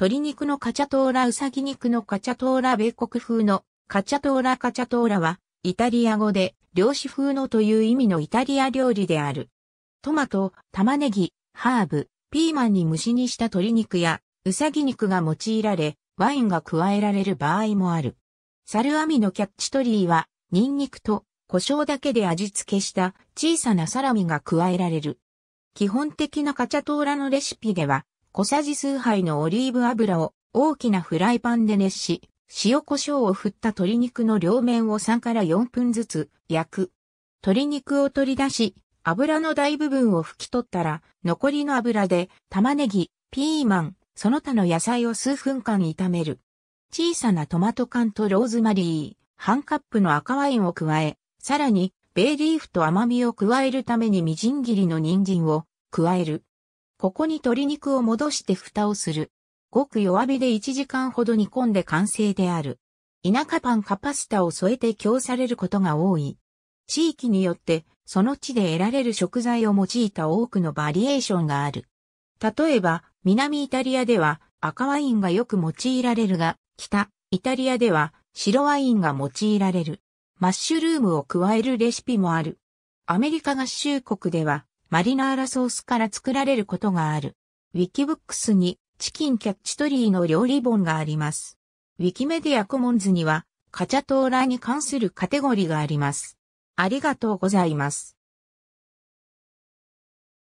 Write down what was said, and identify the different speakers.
Speaker 1: 鶏肉のカチャトーラウサギ肉のカチャトーラ米国風のカチャトーラカチャトーラは、イタリア語で、漁師風のという意味のイタリア料理である。トマト、玉ねぎ、ハーブ、ピーマンに蒸しにした鶏肉や、ウサギ肉が用いられ、ワインが加えられる場合もある。サルアミのキャッチトリーは、ニンニクと胡椒だけで味付けした小さなサラミが加えられる。基本的なカチャトーラのレシピでは、小さじ数杯のオリーブ油を大きなフライパンで熱し、塩胡椒を振った鶏肉の両面を3から4分ずつ焼く。鶏肉を取り出し、油の大部分を拭き取ったら、残りの油で玉ねぎ、ピーマン、その他の野菜を数分間炒める。小さなトマト缶とローズマリー、半カップの赤ワインを加え、さらに、ベイリーフと甘みを加えるためにみじん切りの人参を加える。ここに鶏肉を戻して蓋をする。ごく弱火で1時間ほど煮込んで完成である。田舎パンかパスタを添えて供されることが多い。地域によってその地で得られる食材を用いた多くのバリエーションがある。例えば、南イタリアでは赤ワインがよく用いられるが、北、イタリアでは白ワインが用いられる。マッシュルームを加えるレシピもある。アメリカ合衆国ではマリナーラソースから作られることがある。ウィキブックスにチキンキャッチトリーの料理本があります。ウィキメディアコモンズにはカチャトーラに関するカテゴリーがあります。ありがとうございます。